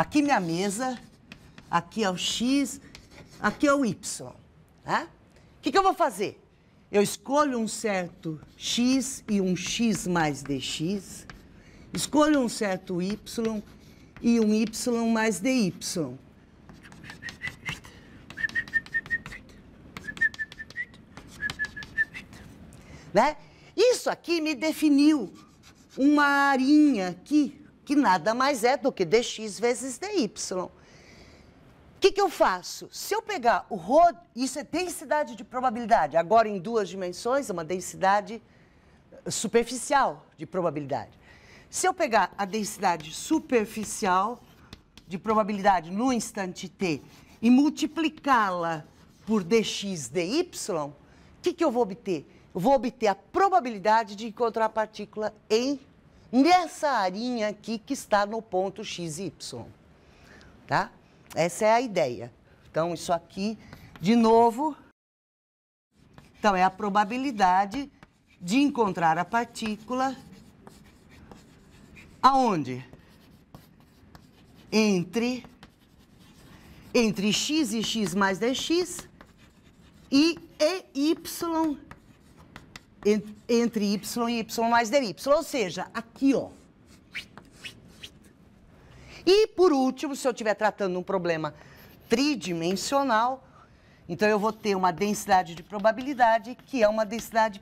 Aqui minha mesa, aqui é o X, aqui é o Y. Né? Tá? O que, que eu vou fazer? Eu escolho um certo X e um X mais DX, escolho um certo Y e um Y mais DY. Né? Isso aqui me definiu uma arinha aqui que nada mais é do que dx vezes dy. O que, que eu faço? Se eu pegar o isso é densidade de probabilidade, agora em duas dimensões, é uma densidade eh, superficial de probabilidade. Se eu pegar a densidade superficial de probabilidade no instante t e multiplicá-la por dx dy, o que, que eu vou obter? Eu vou obter a probabilidade de encontrar a partícula em nessa arinha aqui que está no ponto XY. Tá? Essa é a ideia. Então, isso aqui, de novo, então é a probabilidade de encontrar a partícula aonde? Entre, entre x e x mais dx e, e y entre, y e y mais dy. Ou seja, aqui, ó. E, por último, se eu estiver tratando um problema tridimensional, então eu vou ter uma densidade de probabilidade que é uma densidade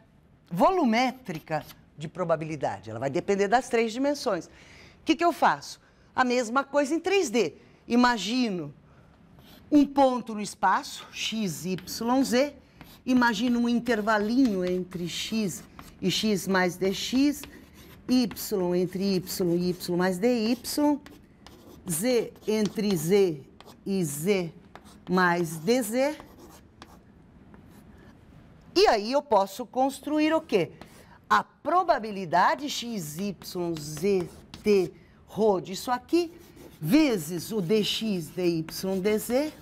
volumétrica de probabilidade. Ela vai depender das três dimensões. O que, que eu faço? A mesma coisa em 3D. Imagino um ponto no espaço, x, y, z, imagina um intervalinho entre x e x mais dx, y entre y e y mais dy, z entre z e z mais dz. E aí eu posso construir o quê? A probabilidade x, y, z, t, rho disso aqui, vezes o dx, dy, dz,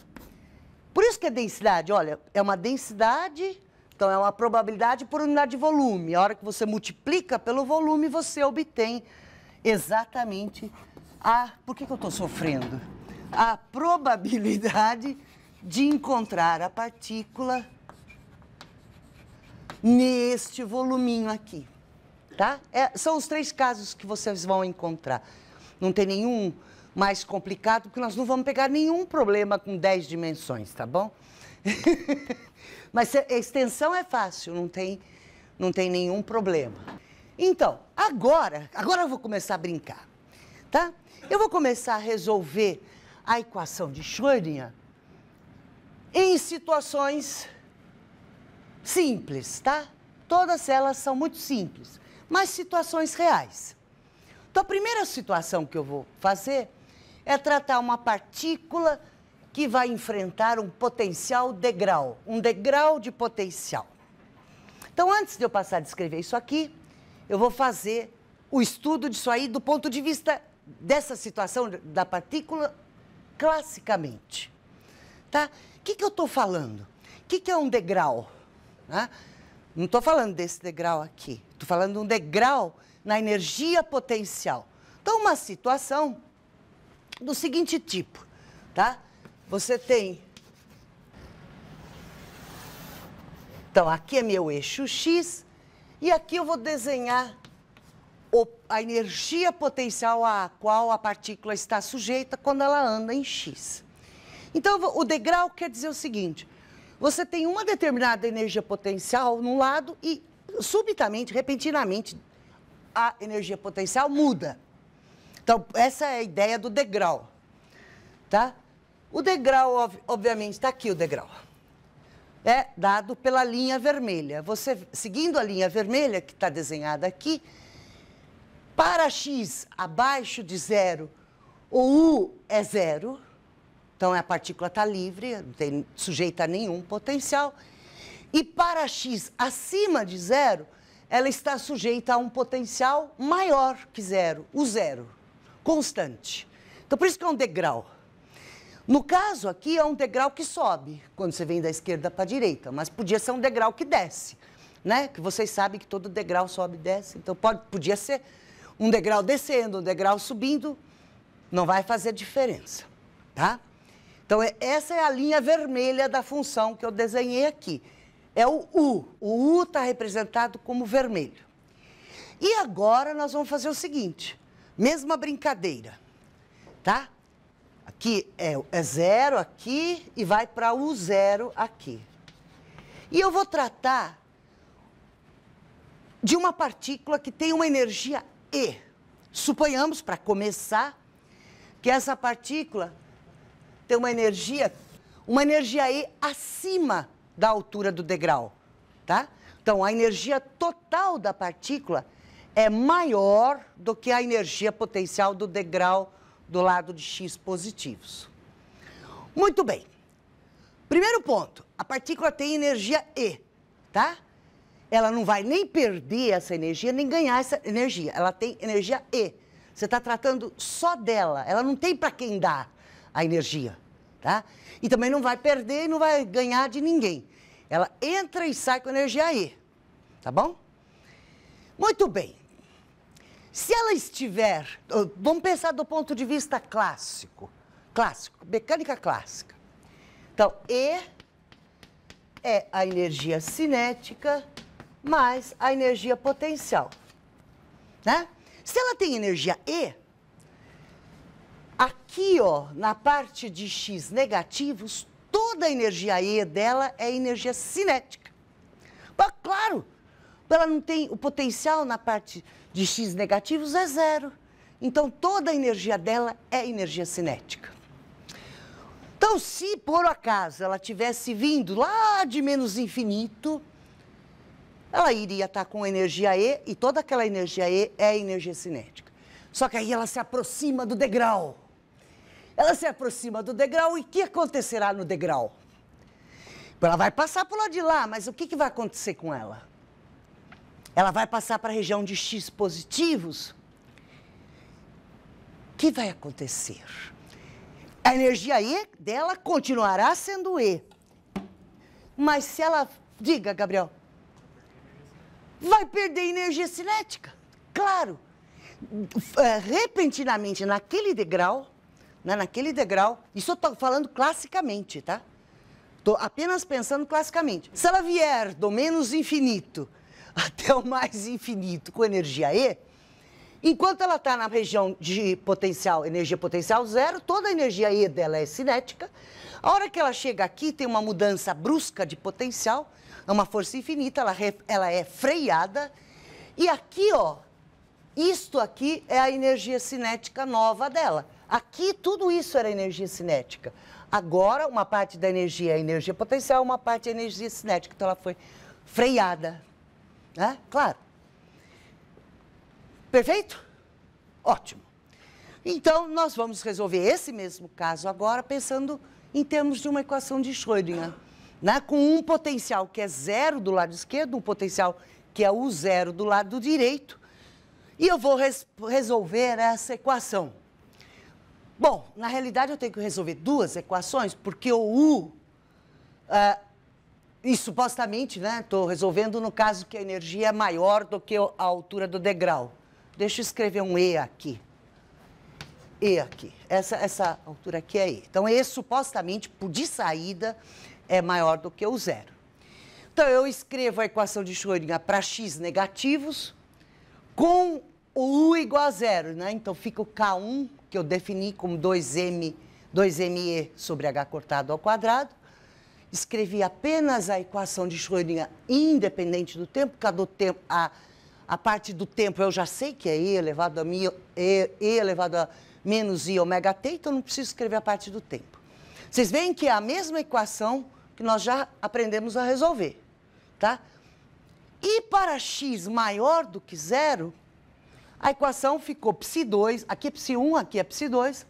por isso que é densidade, olha, é uma densidade, então é uma probabilidade por unidade de volume. A hora que você multiplica pelo volume, você obtém exatamente a... Por que, que eu estou sofrendo? A probabilidade de encontrar a partícula neste voluminho aqui, tá? É, são os três casos que vocês vão encontrar. Não tem nenhum mais complicado, porque nós não vamos pegar nenhum problema com 10 dimensões, tá bom? Mas a extensão é fácil, não tem, não tem nenhum problema. Então, agora, agora eu vou começar a brincar, tá? Eu vou começar a resolver a equação de Schrödinger em situações simples, tá? Todas elas são muito simples, mas situações reais. Então, a primeira situação que eu vou fazer é tratar uma partícula que vai enfrentar um potencial degrau, um degrau de potencial. Então, antes de eu passar a descrever isso aqui, eu vou fazer o estudo disso aí do ponto de vista dessa situação da partícula classicamente. Tá? O que, que eu estou falando? O que, que é um degrau? Né? Não estou falando desse degrau aqui, estou falando de um degrau na energia potencial. Então, uma situação do seguinte tipo, tá? Você tem. Então, aqui é meu eixo X, e aqui eu vou desenhar a energia potencial a qual a partícula está sujeita quando ela anda em X. Então, o degrau quer dizer o seguinte: você tem uma determinada energia potencial num lado e subitamente, repentinamente, a energia potencial muda. Então, essa é a ideia do degrau, tá? O degrau, obviamente, está aqui o degrau. É dado pela linha vermelha. Você, seguindo a linha vermelha que está desenhada aqui, para x abaixo de zero, o u é zero, então a partícula está livre, não tem sujeita a nenhum potencial. E para x acima de zero, ela está sujeita a um potencial maior que zero, o zero constante. Então, por isso que é um degrau. No caso aqui, é um degrau que sobe quando você vem da esquerda para a direita, mas podia ser um degrau que desce, né? Que vocês sabem que todo degrau sobe e desce. Então, pode, podia ser um degrau descendo, um degrau subindo, não vai fazer diferença, tá? Então, é, essa é a linha vermelha da função que eu desenhei aqui. É o U. O U está representado como vermelho. E agora nós vamos fazer o seguinte. Mesma brincadeira, tá? Aqui é, é zero aqui e vai para o zero aqui. E eu vou tratar de uma partícula que tem uma energia E. Suponhamos, para começar, que essa partícula tem uma energia, uma energia E acima da altura do degrau, tá? Então, a energia total da partícula é maior do que a energia potencial do degrau do lado de X positivos. Muito bem. Primeiro ponto, a partícula tem energia E, tá? Ela não vai nem perder essa energia, nem ganhar essa energia. Ela tem energia E. Você está tratando só dela. Ela não tem para quem dar a energia, tá? E também não vai perder e não vai ganhar de ninguém. Ela entra e sai com energia E, tá bom? Muito bem. Se ela estiver, vamos pensar do ponto de vista clássico, clássico, mecânica clássica. Então, E é a energia cinética mais a energia potencial, né? Se ela tem energia E, aqui, ó, na parte de X negativos, toda a energia E dela é energia cinética. Mas, claro, ela não tem o potencial na parte de X negativos é zero. Então, toda a energia dela é energia cinética. Então, se por acaso ela tivesse vindo lá de menos infinito, ela iria estar com energia E, e toda aquela energia E é energia cinética. Só que aí ela se aproxima do degrau. Ela se aproxima do degrau e o que acontecerá no degrau? Ela vai passar por lá de lá, mas o que, que vai acontecer com ela? ela vai passar para a região de X positivos, o que vai acontecer? A energia E dela continuará sendo E. Mas se ela, diga, Gabriel, vai perder energia cinética. Claro. É, repentinamente, naquele degrau, né, naquele degrau, isso eu estou falando classicamente, tá? Estou apenas pensando classicamente. Se ela vier do menos infinito até o mais infinito com energia E, enquanto ela está na região de potencial, energia potencial zero, toda a energia E dela é cinética. A hora que ela chega aqui, tem uma mudança brusca de potencial, é uma força infinita, ela, ela é freada. E aqui, ó, isto aqui é a energia cinética nova dela. Aqui tudo isso era energia cinética. Agora, uma parte da energia é energia potencial, uma parte é energia cinética. Então, ela foi freada né? Claro. Perfeito? Ótimo. Então, nós vamos resolver esse mesmo caso agora pensando em termos de uma equação de Schrödinger, né? com um potencial que é zero do lado esquerdo, um potencial que é o zero do lado direito, e eu vou res resolver essa equação. Bom, na realidade eu tenho que resolver duas equações, porque o U uh, e supostamente, né? Estou resolvendo no caso que a energia é maior do que a altura do degrau. Deixa eu escrever um E aqui. E aqui. Essa, essa altura aqui é E. Então, E supostamente, de saída, é maior do que o zero. Então, eu escrevo a equação de Schrödinger para x negativos com o U igual a zero, né? Então, fica o K1, que eu defini como 2m, 2me sobre h cortado ao quadrado, escrevi apenas a equação de Schrödinger independente do tempo, porque a, do tempo, a, a parte do tempo eu já sei que é E elevado a, mi, e, e elevado a menos I ômega t, então não preciso escrever a parte do tempo. Vocês veem que é a mesma equação que nós já aprendemos a resolver, tá? E para x maior do que zero, a equação ficou psi2, aqui é psi1, aqui é psi2,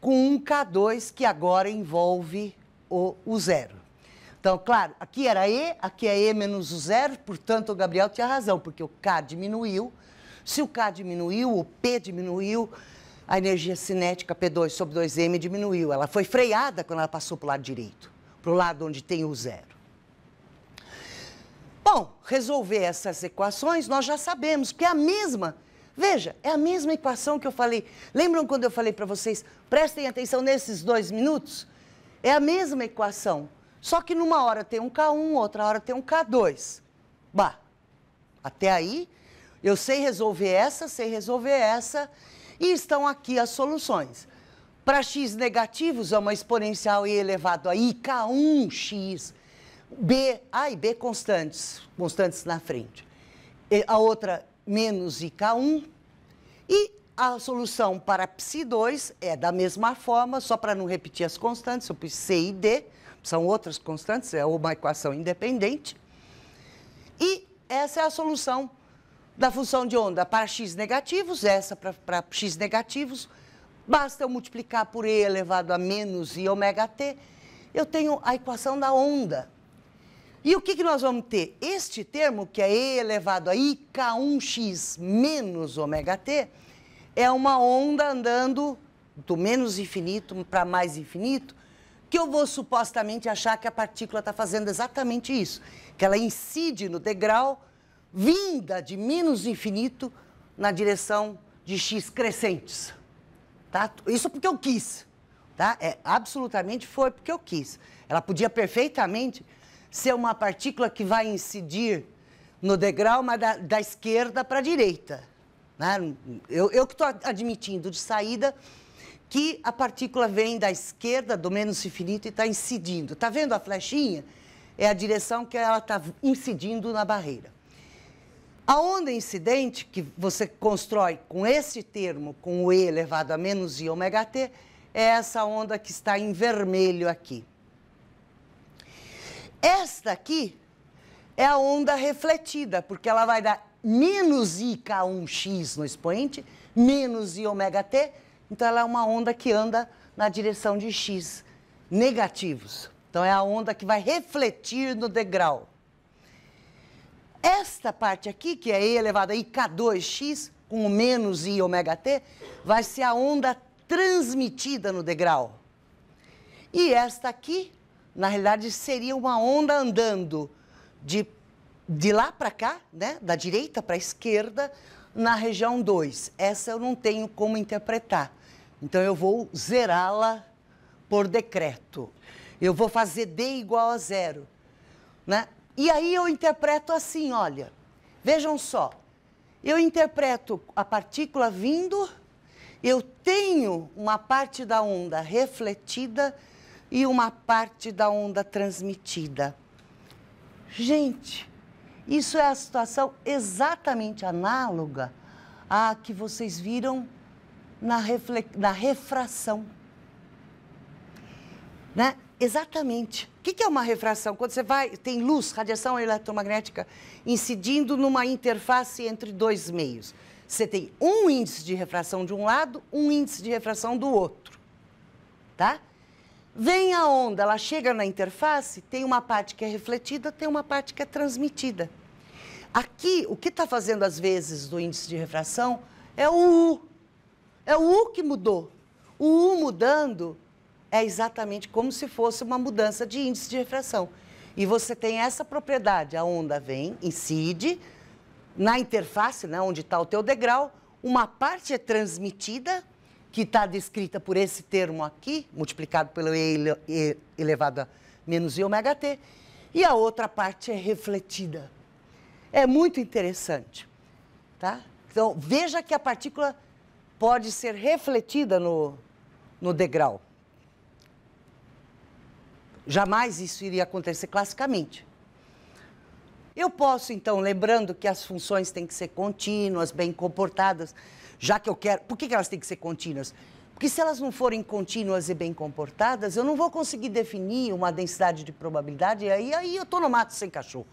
com um k2 que agora envolve o, o zero. Então, claro, aqui era E, aqui é E menos o zero, portanto, o Gabriel tinha razão, porque o K diminuiu. Se o K diminuiu, o P diminuiu, a energia cinética P2 sobre 2M diminuiu. Ela foi freada quando ela passou para o lado direito, para o lado onde tem o zero. Bom, resolver essas equações nós já sabemos, porque é a mesma. Veja, é a mesma equação que eu falei. Lembram quando eu falei para vocês, prestem atenção nesses dois minutos? É a mesma equação só que numa hora tem um K1, outra hora tem um K2. Bah, até aí eu sei resolver essa, sei resolver essa, e estão aqui as soluções. Para x negativos é uma exponencial e elevado a i, K1x, b, a e b constantes, constantes na frente. E a outra, menos ik1. E a solução para psi2 é da mesma forma, só para não repetir as constantes, eu pus c e d são outras constantes, é uma equação independente. E essa é a solução da função de onda para x negativos, essa para, para x negativos, basta eu multiplicar por e elevado a menos i ômega t, eu tenho a equação da onda. E o que, que nós vamos ter? Este termo, que é e elevado a ik1x menos ômega t, é uma onda andando do menos infinito para mais infinito, que eu vou supostamente achar que a partícula está fazendo exatamente isso, que ela incide no degrau vinda de menos infinito na direção de x crescentes. Tá? Isso porque eu quis. Tá? É, absolutamente foi porque eu quis. Ela podia perfeitamente ser uma partícula que vai incidir no degrau, mas da, da esquerda para a direita. Né? Eu, eu que estou admitindo de saída que a partícula vem da esquerda do menos infinito e está incidindo. Está vendo a flechinha? É a direção que ela está incidindo na barreira. A onda incidente, que você constrói com esse termo, com o E elevado a menos I ômega T, é essa onda que está em vermelho aqui. Esta aqui é a onda refletida, porque ela vai dar menos IK1x no expoente, menos I ômega T, então ela é uma onda que anda na direção de X negativos. Então é a onda que vai refletir no degrau. Esta parte aqui, que é E elevado a IK2X, com o menos I ômega T, vai ser a onda transmitida no degrau. E esta aqui, na realidade, seria uma onda andando de, de lá para cá, né? da direita para a esquerda, na região 2. Essa eu não tenho como interpretar. Então eu vou zerá-la por decreto. Eu vou fazer D igual a zero. Né? E aí eu interpreto assim, olha, vejam só, eu interpreto a partícula vindo, eu tenho uma parte da onda refletida e uma parte da onda transmitida. Gente, isso é a situação exatamente análoga à que vocês viram na, refle... na refração. Né? Exatamente. O que é uma refração? Quando você vai, tem luz, radiação eletromagnética incidindo numa interface entre dois meios. Você tem um índice de refração de um lado, um índice de refração do outro. Tá? Vem a onda, ela chega na interface, tem uma parte que é refletida, tem uma parte que é transmitida. Aqui, o que está fazendo às vezes do índice de refração é o U, é o U que mudou. O U mudando é exatamente como se fosse uma mudança de índice de refração. E você tem essa propriedade, a onda vem, incide, na interface, né, onde está o teu degrau, uma parte é transmitida, que está descrita por esse termo aqui, multiplicado pelo E, elevado a menos I ômega T, e a outra parte é refletida. É muito interessante, tá? Então, veja que a partícula pode ser refletida no, no degrau. Jamais isso iria acontecer classicamente. Eu posso, então, lembrando que as funções têm que ser contínuas, bem comportadas, já que eu quero. Por que elas têm que ser contínuas? Porque se elas não forem contínuas e bem comportadas, eu não vou conseguir definir uma densidade de probabilidade, e aí, aí eu estou no mato sem cachorro.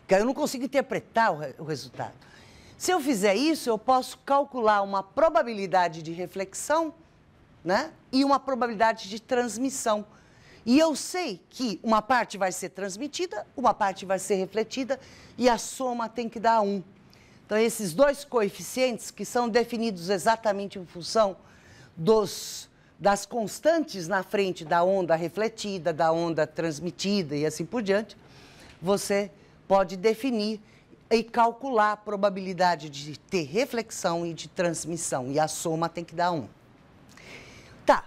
Porque aí eu não consigo interpretar o, o resultado. Se eu fizer isso, eu posso calcular uma probabilidade de reflexão né? e uma probabilidade de transmissão. E eu sei que uma parte vai ser transmitida, uma parte vai ser refletida e a soma tem que dar 1. Um. Então, esses dois coeficientes, que são definidos exatamente em função dos, das constantes na frente da onda refletida, da onda transmitida e assim por diante, você pode definir e calcular a probabilidade de ter reflexão e de transmissão. E a soma tem que dar um. Tá.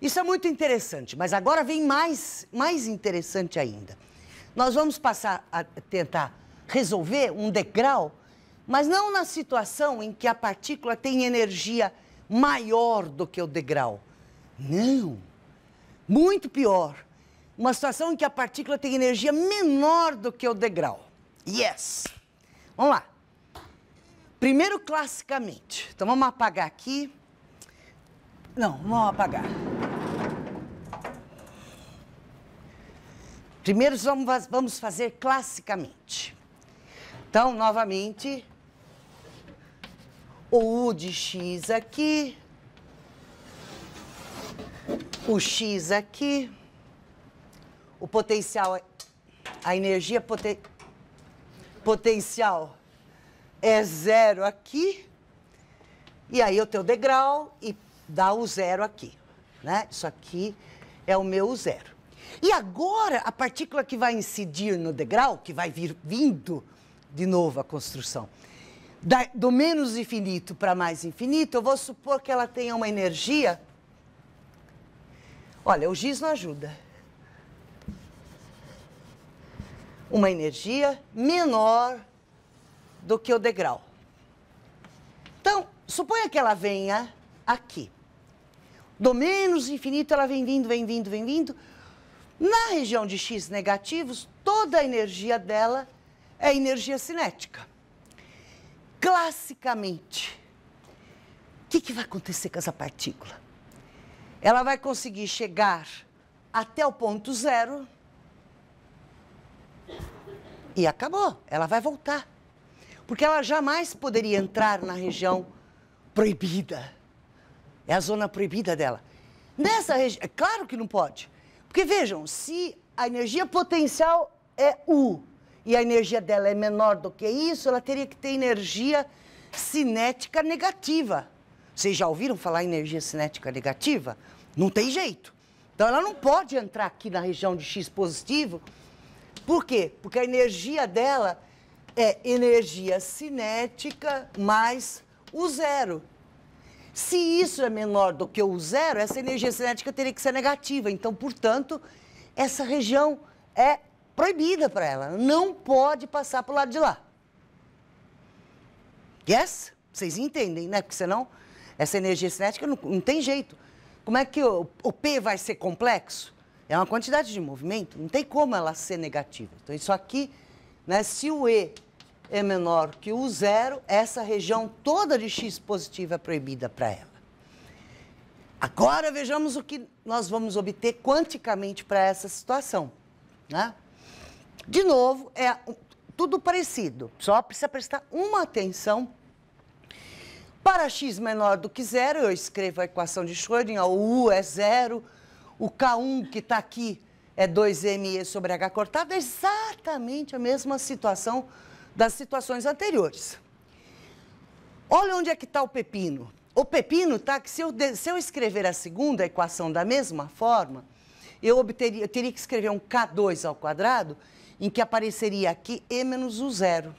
Isso é muito interessante, mas agora vem mais, mais interessante ainda. Nós vamos passar a tentar resolver um degrau, mas não na situação em que a partícula tem energia maior do que o degrau. Não. Muito pior. Uma situação em que a partícula tem energia menor do que o degrau. Yes! Vamos lá. Primeiro, classicamente. Então, vamos apagar aqui. Não, vamos apagar. Primeiro, vamos, vamos fazer classicamente. Então, novamente, o U de X aqui, o X aqui, o potencial, a energia potencial potencial é zero aqui, e aí eu tenho degrau e dá o zero aqui. Né? Isso aqui é o meu zero. E agora, a partícula que vai incidir no degrau, que vai vir vindo de novo a construção, da, do menos infinito para mais infinito, eu vou supor que ela tenha uma energia. Olha, o giz não ajuda. uma energia menor do que o degrau. Então, suponha que ela venha aqui. Do menos infinito, ela vem vindo, vem vindo, vem vindo. Na região de X negativos, toda a energia dela é energia cinética. Classicamente, o que, que vai acontecer com essa partícula? Ela vai conseguir chegar até o ponto zero e acabou, ela vai voltar. Porque ela jamais poderia entrar na região proibida. É a zona proibida dela. Nessa região, é claro que não pode. Porque vejam, se a energia potencial é U e a energia dela é menor do que isso, ela teria que ter energia cinética negativa. Vocês já ouviram falar em energia cinética negativa? Não tem jeito. Então ela não pode entrar aqui na região de X positivo por quê? Porque a energia dela é energia cinética mais o zero. Se isso é menor do que o zero, essa energia cinética teria que ser negativa. Então, portanto, essa região é proibida para ela. Não pode passar para o lado de lá. Yes? Vocês entendem, né? Porque senão essa energia cinética não, não tem jeito. Como é que o, o P vai ser complexo? É uma quantidade de movimento, não tem como ela ser negativa. Então, isso aqui, né, se o E é menor que o zero, essa região toda de X positiva é proibida para ela. Agora vejamos o que nós vamos obter quanticamente para essa situação. Né? De novo, é tudo parecido, só precisa prestar uma atenção. Para x menor do que zero, eu escrevo a equação de Schrödinger, o u é zero, o K1 que está aqui é 2ME sobre H cortado, é exatamente a mesma situação das situações anteriores. Olha onde é que está o pepino. O pepino está que se eu, se eu escrever a segunda equação da mesma forma, eu, obteria, eu teria que escrever um K2 ao quadrado, em que apareceria aqui E menos o zero.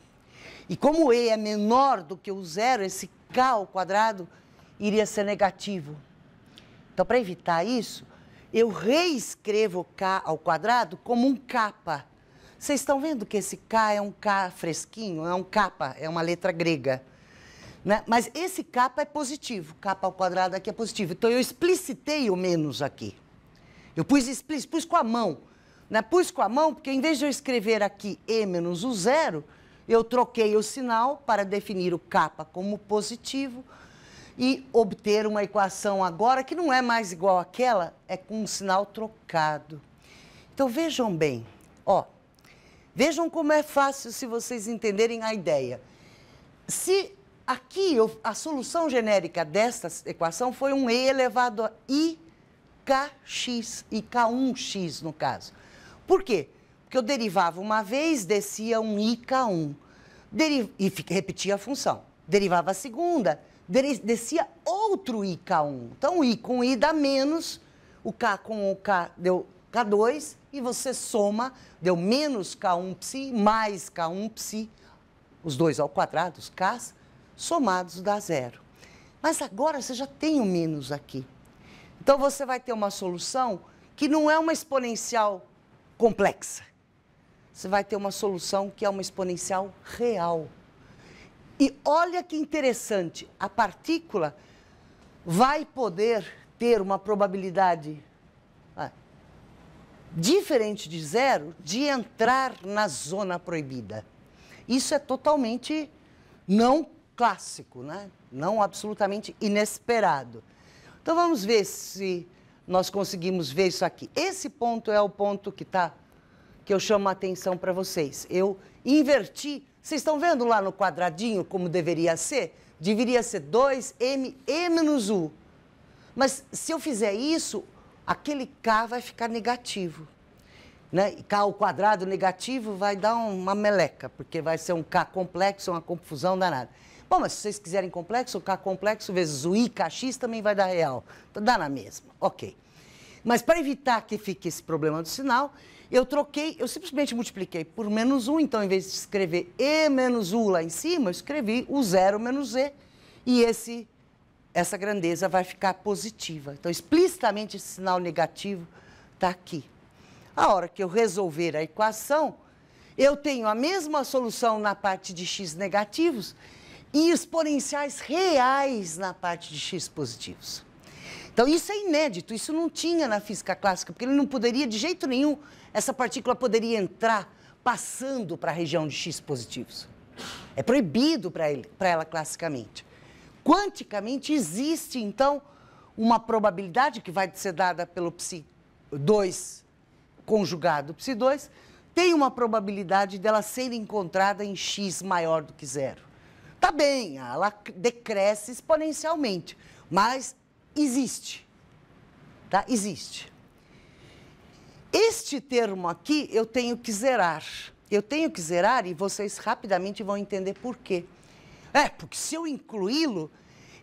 E como E é menor do que o zero, esse K ao quadrado iria ser negativo. Então, para evitar isso, eu reescrevo K ao quadrado como um capa. Vocês estão vendo que esse K é um K fresquinho, é um capa, é uma letra grega. Né? Mas esse capa é positivo, capa ao quadrado aqui é positivo. Então eu explicitei o menos aqui. Eu pus explícito, pus com a mão. Né? Pus com a mão, porque em vez de eu escrever aqui E menos o zero, eu troquei o sinal para definir o capa como positivo e obter uma equação agora que não é mais igual àquela, é com um sinal trocado. Então vejam bem, ó, vejam como é fácil se vocês entenderem a ideia. Se aqui eu, a solução genérica desta equação foi um e elevado a ikx, ik1x no caso. Por quê? Porque eu derivava uma vez, descia um ik1 deriv... e repetia a função. Derivava a segunda, descia outro i k 1 Então, o I com I dá menos, o K com o K deu K2, e você soma, deu menos K1psi mais K1psi, os dois ao quadrado, os Ks, somados dá zero. Mas agora você já tem o menos aqui. Então, você vai ter uma solução que não é uma exponencial complexa. Você vai ter uma solução que é uma exponencial real. E olha que interessante, a partícula vai poder ter uma probabilidade ah, diferente de zero de entrar na zona proibida. Isso é totalmente não clássico, né? não absolutamente inesperado. Então vamos ver se nós conseguimos ver isso aqui. Esse ponto é o ponto que tá que eu chamo a atenção para vocês. Eu inverti vocês estão vendo lá no quadradinho como deveria ser? Deveria ser 2m e menos u. Mas se eu fizer isso, aquele k vai ficar negativo. Né? E k ao quadrado negativo vai dar uma meleca, porque vai ser um k complexo, uma confusão danada. Bom, mas se vocês quiserem complexo, k complexo vezes o i kx também vai dar real. Então dá na mesma. Ok. Mas para evitar que fique esse problema do sinal, eu troquei, eu simplesmente multipliquei por menos 1, então em vez de escrever E menos U lá em cima, eu escrevi o zero menos E. E esse, essa grandeza vai ficar positiva. Então, explicitamente esse sinal negativo está aqui. A hora que eu resolver a equação, eu tenho a mesma solução na parte de x negativos e exponenciais reais na parte de x positivos. Então, isso é inédito, isso não tinha na física clássica, porque ele não poderia de jeito nenhum essa partícula poderia entrar passando para a região de X positivos. É proibido para ela classicamente. Quanticamente, existe, então, uma probabilidade que vai ser dada pelo psi2 conjugado psi2, tem uma probabilidade dela ser encontrada em x maior do que zero. Tá bem, ela decresce exponencialmente, mas existe. Tá? Existe. Este termo aqui eu tenho que zerar. Eu tenho que zerar e vocês rapidamente vão entender por quê. É, porque se eu incluí-lo,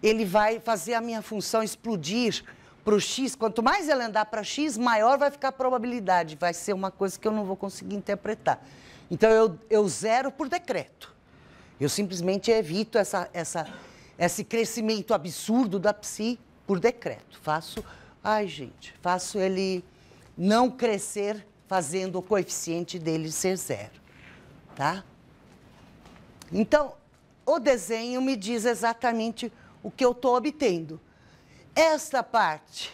ele vai fazer a minha função explodir para o X. Quanto mais ela andar para X, maior vai ficar a probabilidade. Vai ser uma coisa que eu não vou conseguir interpretar. Então, eu, eu zero por decreto. Eu simplesmente evito essa, essa, esse crescimento absurdo da psi por decreto. Faço, ai gente, faço ele não crescer fazendo o coeficiente dele ser zero, tá? Então, o desenho me diz exatamente o que eu estou obtendo. Esta parte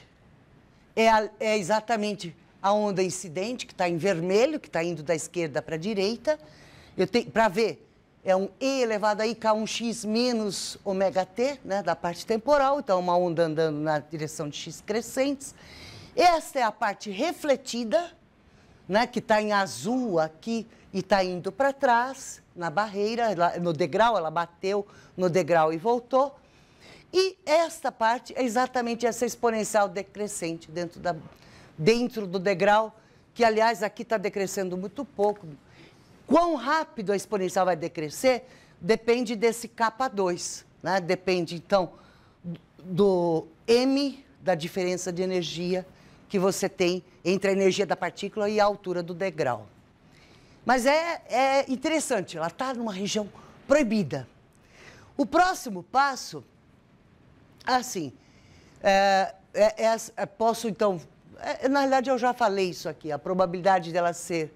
é, a, é exatamente a onda incidente, que está em vermelho, que está indo da esquerda para a direita. Para ver, é um E elevado a IK1x menos ômega t, né, da parte temporal, então é uma onda andando na direção de x crescentes. Esta é a parte refletida, né, que está em azul aqui e está indo para trás, na barreira, no degrau, ela bateu no degrau e voltou. E esta parte é exatamente essa exponencial decrescente dentro, da, dentro do degrau, que, aliás, aqui está decrescendo muito pouco. Quão rápido a exponencial vai decrescer depende desse K2, né? depende, então, do M da diferença de energia que você tem entre a energia da partícula e a altura do degrau. Mas é, é interessante, ela está numa região proibida. O próximo passo, assim, é, é, é, é posso então. É, na realidade, eu já falei isso aqui, a probabilidade dela ser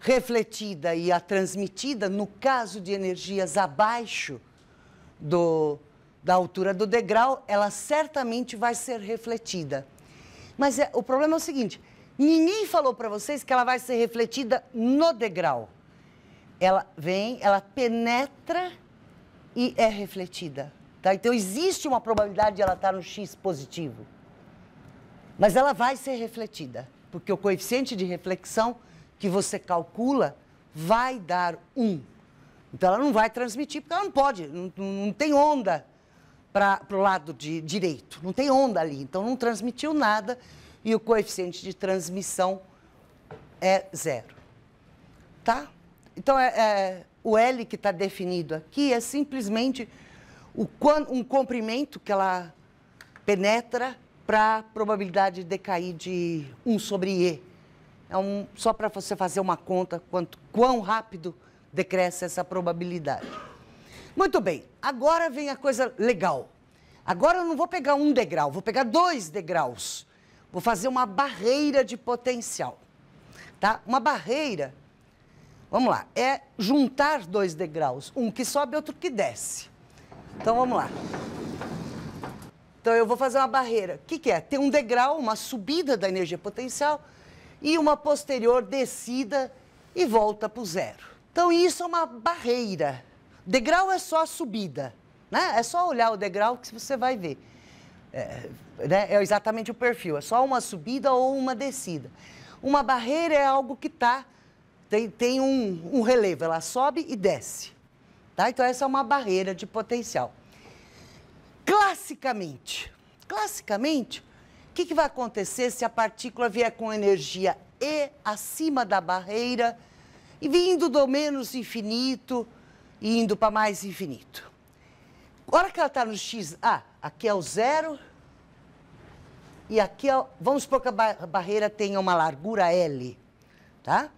refletida e a transmitida, no caso de energias abaixo do, da altura do degrau, ela certamente vai ser refletida. Mas é, o problema é o seguinte: ninguém falou para vocês que ela vai ser refletida no degrau. Ela vem, ela penetra e é refletida. Tá? Então existe uma probabilidade de ela estar tá no X positivo. Mas ela vai ser refletida, porque o coeficiente de reflexão que você calcula vai dar 1. Então ela não vai transmitir, porque ela não pode, não, não tem onda para o lado de direito. Não tem onda ali, então não transmitiu nada e o coeficiente de transmissão é zero. Tá? Então, é, é o L que está definido aqui é simplesmente o, um comprimento que ela penetra para a probabilidade de decair de 1 sobre E. É um, só para você fazer uma conta quanto, quão rápido decresce essa probabilidade. Muito bem, agora vem a coisa legal. Agora eu não vou pegar um degrau, vou pegar dois degraus. Vou fazer uma barreira de potencial, tá? Uma barreira, vamos lá, é juntar dois degraus, um que sobe, outro que desce. Então vamos lá. Então eu vou fazer uma barreira. O que, que é? Tem um degrau, uma subida da energia potencial e uma posterior descida e volta para o zero. Então isso é uma barreira. Degrau é só a subida, né? É só olhar o degrau que você vai ver. É, né? é exatamente o perfil, é só uma subida ou uma descida. Uma barreira é algo que tá, tem, tem um, um relevo, ela sobe e desce. Tá? Então, essa é uma barreira de potencial. Classicamente, classicamente, o que, que vai acontecer se a partícula vier com energia E acima da barreira e vindo do menos infinito, e indo para mais infinito. A hora que ela está no x, ah, aqui é o zero e aqui é, vamos supor que a barreira tenha uma largura L, tá?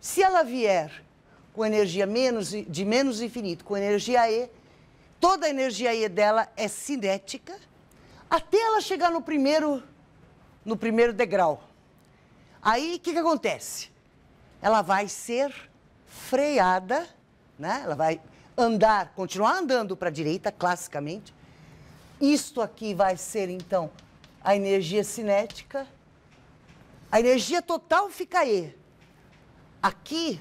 Se ela vier com energia menos, de menos infinito com energia E, toda a energia E dela é cinética até ela chegar no primeiro, no primeiro degrau. Aí, o que, que acontece? Ela vai ser freada né? Ela vai andar, continuar andando para a direita, classicamente. Isto aqui vai ser, então, a energia cinética. A energia total fica E. Aqui,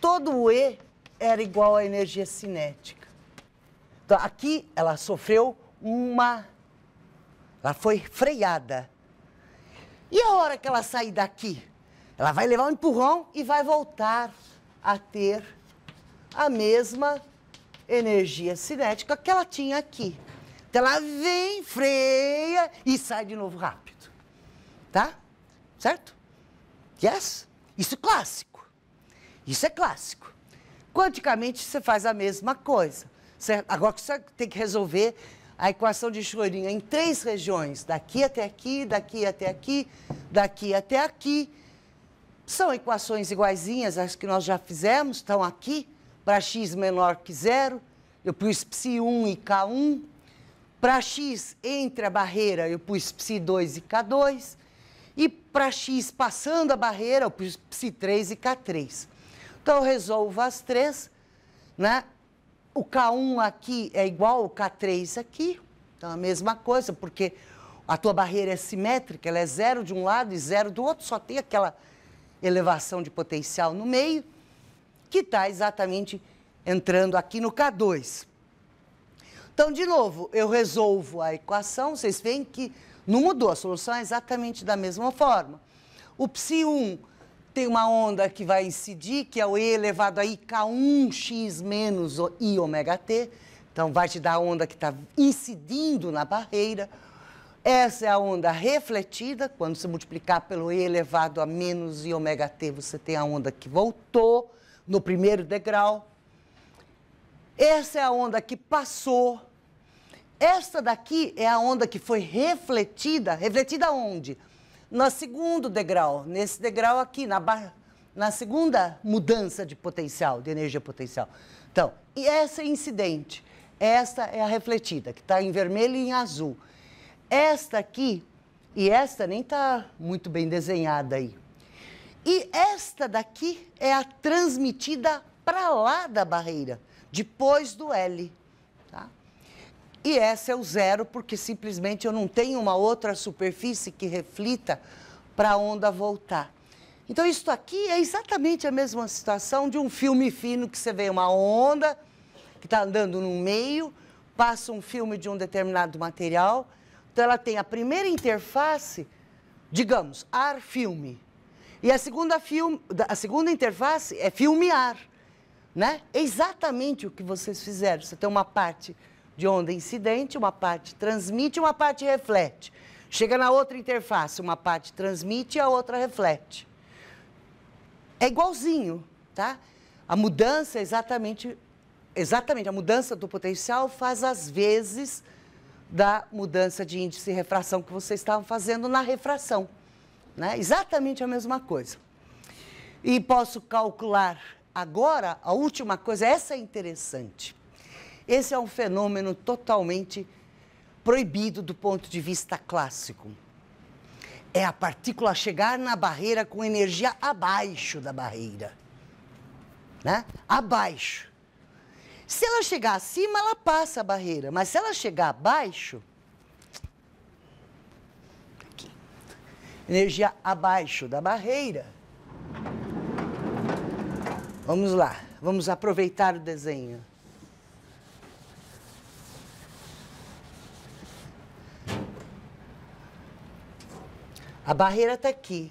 todo o E era igual à energia cinética. Então, aqui ela sofreu uma. Ela foi freada. E a hora que ela sair daqui? Ela vai levar um empurrão e vai voltar a ter a mesma energia cinética que ela tinha aqui. Então ela vem, freia e sai de novo rápido. Tá? Certo? Yes? Isso é clássico. Isso é clássico. Quanticamente você faz a mesma coisa. Certo? Agora você tem que resolver a equação de Schrödinger em três regiões, daqui até aqui, daqui até aqui, daqui até aqui. São equações iguaizinhas às que nós já fizemos, estão aqui, para x menor que zero, eu pus psi1 e k1. Para x entre a barreira, eu pus psi2 e k2. E para x passando a barreira, eu pus psi3 e k3. Então, eu resolvo as três. Né? O k1 aqui é igual ao k3 aqui. Então, a mesma coisa, porque a tua barreira é simétrica, ela é zero de um lado e zero do outro, só tem aquela elevação de potencial no meio que está exatamente entrando aqui no K2. Então, de novo, eu resolvo a equação, vocês veem que não mudou, a solução é exatamente da mesma forma. O psi1 tem uma onda que vai incidir, que é o e elevado a ik1x menos i ômega t, então vai te dar a onda que está incidindo na barreira. Essa é a onda refletida, quando você multiplicar pelo e elevado a menos i ômega t, você tem a onda que voltou no primeiro degrau. Essa é a onda que passou. Essa daqui é a onda que foi refletida. Refletida onde? No segundo degrau, nesse degrau aqui, na, na segunda mudança de potencial, de energia potencial. Então, e essa é incidente. Esta é a refletida, que está em vermelho e em azul. Esta aqui, e esta nem está muito bem desenhada aí. E esta daqui é a transmitida para lá da barreira, depois do L. Tá? E essa é o zero, porque simplesmente eu não tenho uma outra superfície que reflita para a onda voltar. Então, isso aqui é exatamente a mesma situação de um filme fino que você vê uma onda que está andando no meio, passa um filme de um determinado material. Então, ela tem a primeira interface, digamos, ar-filme. E a segunda, film, a segunda interface é filmear. Né? É exatamente o que vocês fizeram. Você tem uma parte de onda incidente, uma parte transmite, uma parte reflete. Chega na outra interface, uma parte transmite e a outra reflete. É igualzinho, tá? A mudança é exatamente, exatamente a mudança do potencial faz às vezes da mudança de índice de refração que vocês estavam fazendo na refração né? Exatamente a mesma coisa. E posso calcular agora a última coisa, essa é interessante. Esse é um fenômeno totalmente proibido do ponto de vista clássico. É a partícula chegar na barreira com energia abaixo da barreira. Né? Abaixo. Se ela chegar acima, ela passa a barreira, mas se ela chegar abaixo, energia abaixo da barreira. Vamos lá, vamos aproveitar o desenho. A barreira está aqui.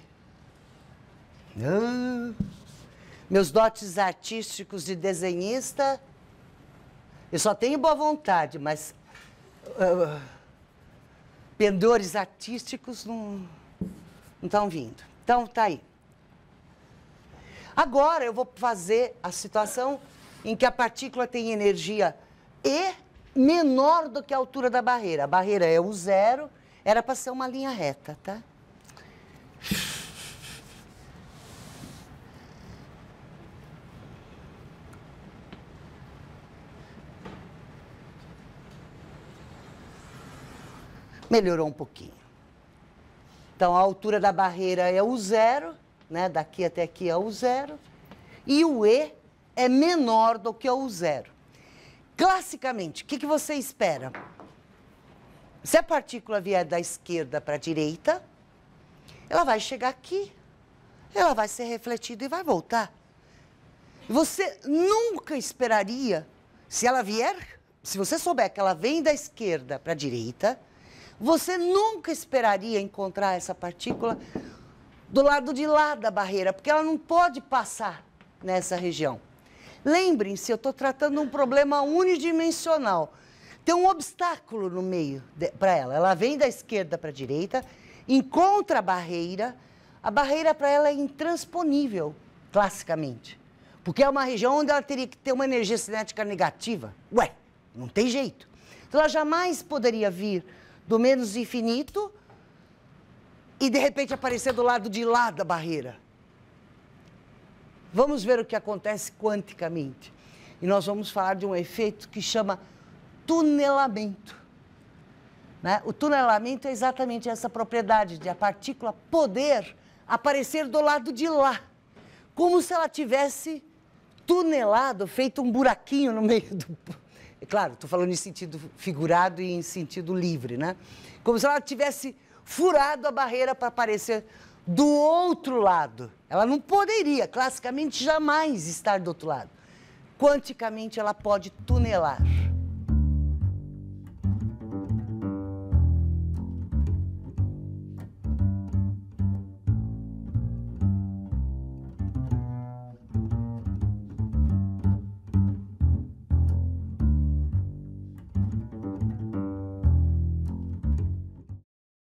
Ah, meus dotes artísticos de desenhista, eu só tenho boa vontade, mas uh, pendores artísticos não. Não estão vindo. Então, tá aí. Agora eu vou fazer a situação em que a partícula tem energia E menor do que a altura da barreira. A barreira é o zero, era para ser uma linha reta, tá? Melhorou um pouquinho. Então, a altura da barreira é o zero, né? daqui até aqui é o zero, e o E é menor do que o zero. Classicamente, o que, que você espera? Se a partícula vier da esquerda para a direita, ela vai chegar aqui, ela vai ser refletida e vai voltar. Você nunca esperaria, se ela vier, se você souber que ela vem da esquerda para a direita, você nunca esperaria encontrar essa partícula do lado de lá da barreira, porque ela não pode passar nessa região. Lembrem-se, eu estou tratando um problema unidimensional. Tem um obstáculo no meio para ela. Ela vem da esquerda para a direita, encontra a barreira. A barreira para ela é intransponível, classicamente. Porque é uma região onde ela teria que ter uma energia cinética negativa. Ué, não tem jeito. Então ela jamais poderia vir do menos infinito e de repente aparecer do lado de lá da barreira. Vamos ver o que acontece quanticamente. E nós vamos falar de um efeito que chama tunelamento. Né? O tunelamento é exatamente essa propriedade de a partícula poder aparecer do lado de lá, como se ela tivesse tunelado, feito um buraquinho no meio do, é claro, estou falando em sentido figurado e em sentido livre, né? Como se ela tivesse furado a barreira para aparecer do outro lado. Ela não poderia, classicamente, jamais estar do outro lado. Quanticamente, ela pode tunelar.